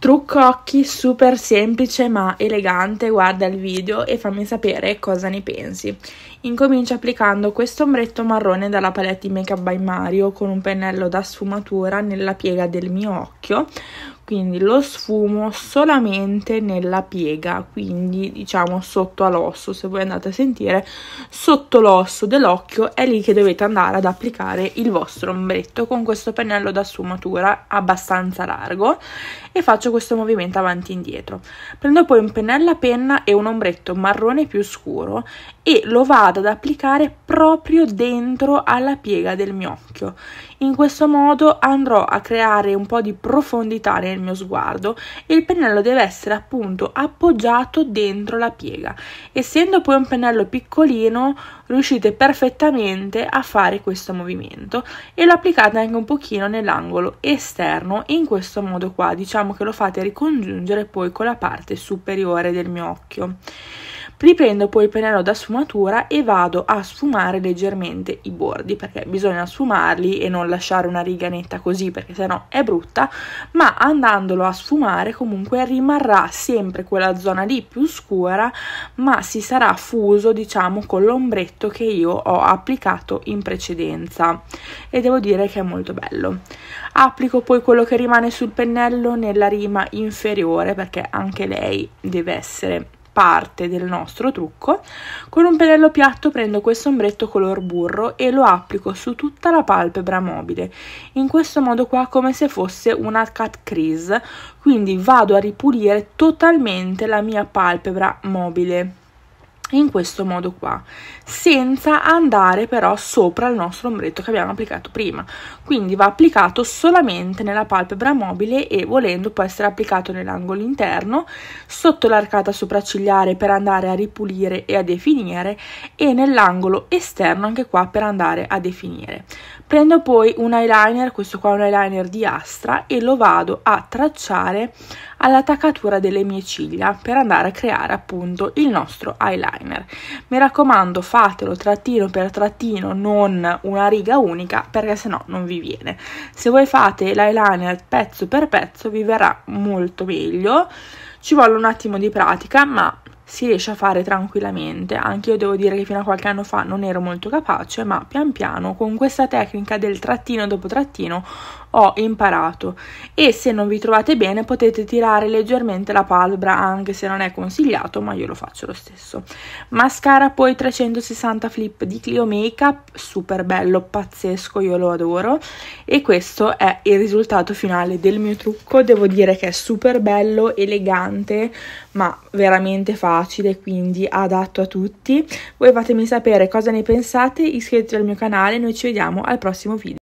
Trucco occhi super semplice ma elegante, guarda il video e fammi sapere cosa ne pensi. Incomincio applicando questo ombretto marrone dalla palette Make Up by Mario con un pennello da sfumatura nella piega del mio occhio, quindi lo sfumo solamente nella piega quindi diciamo sotto all'osso se voi andate a sentire sotto l'osso dell'occhio è lì che dovete andare ad applicare il vostro ombretto con questo pennello da sfumatura abbastanza largo e faccio questo movimento avanti e indietro prendo poi un pennello a penna e un ombretto marrone più scuro e lo vado ad applicare proprio dentro alla piega del mio occhio in questo modo andrò a creare un po' di profondità nel il mio sguardo e il pennello deve essere appunto appoggiato dentro la piega. Essendo poi un pennello piccolino riuscite perfettamente a fare questo movimento e lo applicate anche un pochino nell'angolo esterno in questo modo qua diciamo che lo fate ricongiungere poi con la parte superiore del mio occhio Riprendo poi il pennello da sfumatura e vado a sfumare leggermente i bordi perché bisogna sfumarli e non lasciare una riga netta così perché sennò è brutta, ma andandolo a sfumare comunque rimarrà sempre quella zona lì più scura, ma si sarà fuso diciamo con l'ombretto che io ho applicato in precedenza e devo dire che è molto bello. Applico poi quello che rimane sul pennello nella rima inferiore perché anche lei deve essere parte del nostro trucco, con un pennello piatto prendo questo ombretto color burro e lo applico su tutta la palpebra mobile, in questo modo qua come se fosse una cut crease, quindi vado a ripulire totalmente la mia palpebra mobile in questo modo qua senza andare però sopra il nostro ombretto che abbiamo applicato prima quindi va applicato solamente nella palpebra mobile e volendo può essere applicato nell'angolo interno sotto l'arcata sopraccigliare per andare a ripulire e a definire e nell'angolo esterno anche qua per andare a definire Prendo poi un eyeliner, questo qua è un eyeliner di Astra, e lo vado a tracciare all'attaccatura delle mie ciglia per andare a creare appunto il nostro eyeliner. Mi raccomando fatelo trattino per trattino, non una riga unica perché se no non vi viene. Se voi fate l'eyeliner pezzo per pezzo vi verrà molto meglio, ci vuole un attimo di pratica ma si riesce a fare tranquillamente. Anche io devo dire che fino a qualche anno fa non ero molto capace, ma pian piano con questa tecnica del trattino dopo trattino ho imparato e se non vi trovate bene potete tirare leggermente la palpebra anche se non è consigliato ma io lo faccio lo stesso mascara poi 360 flip di Clio Makeup super bello pazzesco io lo adoro e questo è il risultato finale del mio trucco devo dire che è super bello elegante ma veramente facile facile, quindi adatto a tutti. Voi fatemi sapere cosa ne pensate, iscrivetevi al mio canale, noi ci vediamo al prossimo video.